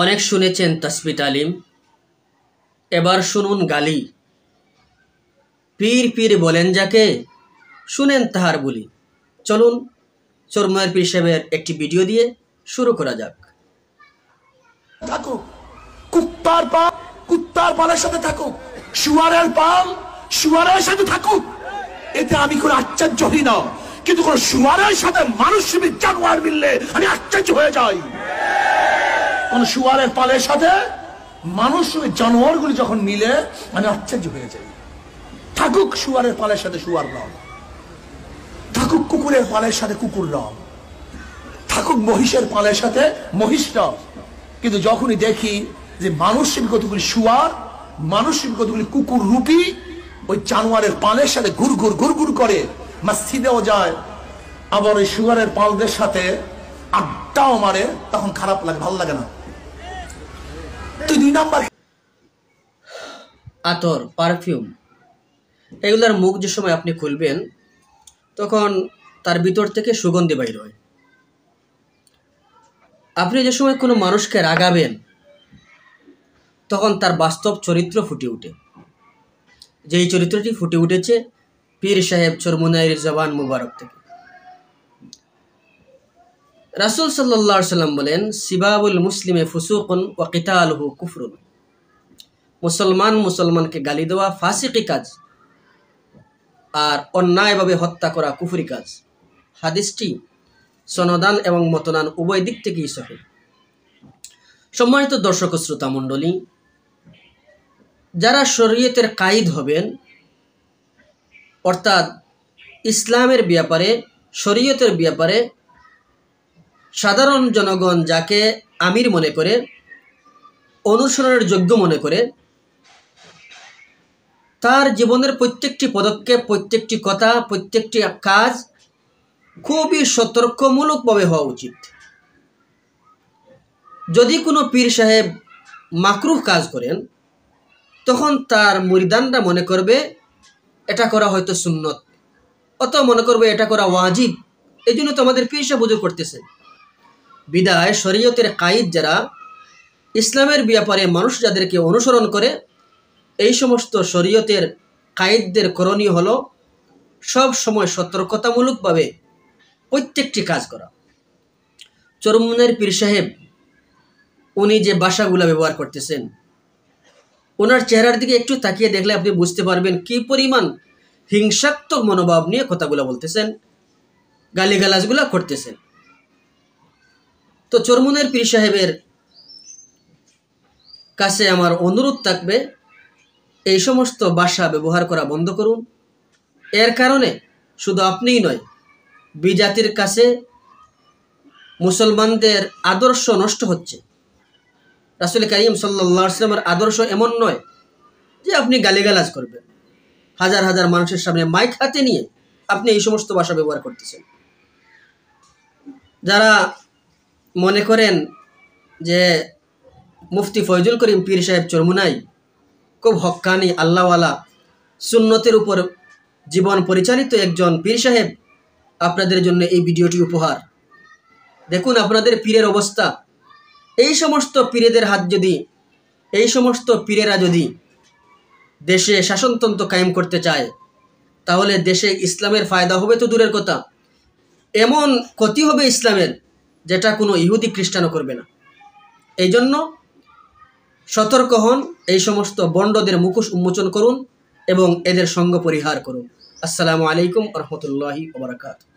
অনেক শুনেছেন তসবি তালিম এবার শুনুন গালি পীর পীর বলেন যাকে শুনেন তাহার বলি চলুন চর্ময়ের পীর সাহেবের একটি ভিডিও দিয়ে শুরু করা যাক থাকো কুত্তার পা কুত্তার পালের সাথে থাকো শুয়ারের পাল শুয়ারের সাথে থাকো এতে আমি কোনো আশ্চর্য হই না কিন্তু কোনো শুয়ারের সাথে মানুষ জানোয়ার মিললে আমি আশ্চর্য হয়ে যাই কোন শুয়ারের পালের সাথে মানুষ ওই গুলি যখন মিলে মানে আশ্চর্য হয়ে যায় থাকুক শুয়ারের পালের সাথে শুয়ার রং থাকুক কুকুরের পালের সাথে কুকুর রং থাকুক মহিষের পালের সাথে মহিষ রং কিন্তু যখনই দেখি যে মানুষের কতগুলি শুয়ার মানুষের কতগুলি কুকুর রুপি ওই জানোয়ারের পালের সাথে ঘুর ঘুর ঘুর ঘুর করে মাসিদেও যায় আবার ওই শুয়ারের পালদের সাথে আড্ডাও মারে তখন খারাপ লাগে ভালো লাগে না তুই দুই নাম্বার আতর পারফিউম এগুলার মুখ যে সময় আপনি খুলবেন তখন তার ভিতর থেকে সুগন্ধি বাইর হয় আপনি যে সময় কোনো মানুষকে রাগাবেন তখন তার বাস্তব চরিত্র ফুটে উঠে যেই চরিত্রটি ফুটে উঠেছে পীর সাহেব চরমুনাইয়ের জবান মুবারক থেকে রাসুল সাল্লাহ সাল্লাম বলেন সিবাবুল মুসলিমে ফুসুকুন ও কিতালহু কুফরুন মুসলমান মুসলমানকে গালি দেওয়া ফাঁসিকি কাজ আর অন্যায়ভাবে হত্যা করা কুফুরি কাজ হাদিসটি সনদান এবং মতদান উভয় দিক থেকেই সহে সম্মানিত দর্শক শ্রোতা মণ্ডলী যারা শরীয়তের কায়িদ হবেন অর্থাৎ ইসলামের ব্যাপারে শরীয়তের ব্যাপারে সাধারণ জনগণ যাকে আমির মনে করে অনুসরণের যোগ্য মনে করে তার জীবনের প্রত্যেকটি পদক্ষেপ প্রত্যেকটি কথা প্রত্যেকটি কাজ খুবই সতর্কমূলকভাবে হওয়া উচিত যদি কোনো পীর সাহেব মাকরুহ কাজ করেন তখন তার মরিদানরা মনে করবে এটা করা হয়তো সুন্নত অত মনে করবে এটা করা ওয়াজিব এই জন্য তো আমাদের পীর সাহেব হুজুর করতেছে বিদায় শরীয়তের কায়িদ যারা ইসলামের ব্যাপারে মানুষ যাদেরকে অনুসরণ করে এই সমস্ত শরীয়তের কায়েদদের করণীয় হলো সব সময় সতর্কতামূলকভাবে প্রত্যেকটি কাজ করা চরমনের পীর সাহেব উনি যে বাসাগুলো ব্যবহার করতেছেন ওনার চেহারার দিকে একটু তাকিয়ে দেখলে আপনি বুঝতে পারবেন কি পরিমাণ হিংসাত্মক মনোভাব নিয়ে কথাগুলো বলতেছেন গালিগালাজগুলো করতেছেন তো চরমুনের পীর সাহেবের কাছে আমার অনুরোধ থাকবে এই সমস্ত বাসা ব্যবহার করা বন্ধ করুন এর কারণে শুধু আপনিই নয় বিজাতির কাছে মুসলমানদের আদর্শ নষ্ট হচ্ছে রাসুল কারিম সাল্লামের আদর্শ এমন নয় যে আপনি গালিগালাজ করবেন হাজার হাজার মানুষের সামনে মাইক হাতে নিয়ে আপনি এই সমস্ত ভাষা ব্যবহার করতেছেন যারা মনে করেন যে মুফতি ফয়জুল করিম পীর সাহেব চরমুনাই খুব হকানি আল্লাহওয়ালা সুন্নতের উপর জীবন পরিচালিত একজন পীর সাহেব আপনাদের জন্য এই ভিডিওটি উপহার দেখুন আপনাদের পীরের অবস্থা এই সমস্ত পীরেদের হাত যদি এই সমস্ত পীরেরা যদি দেশে শাসনতন্ত্র কায়েম করতে চায় তাহলে দেশে ইসলামের ফায়দা হবে তো দূরের কথা এমন ক্ষতি হবে ইসলামের যেটা কোনো ইহুদি খ্রিস্টানও করবে না এই জন্য সতর্ক হন এই সমস্ত বন্ডদের মুখোশ উন্মোচন করুন এবং এদের সঙ্গ পরিহার করুন আসসালামু আলাইকুম রহমতুল্লাহি ওবরাকাতু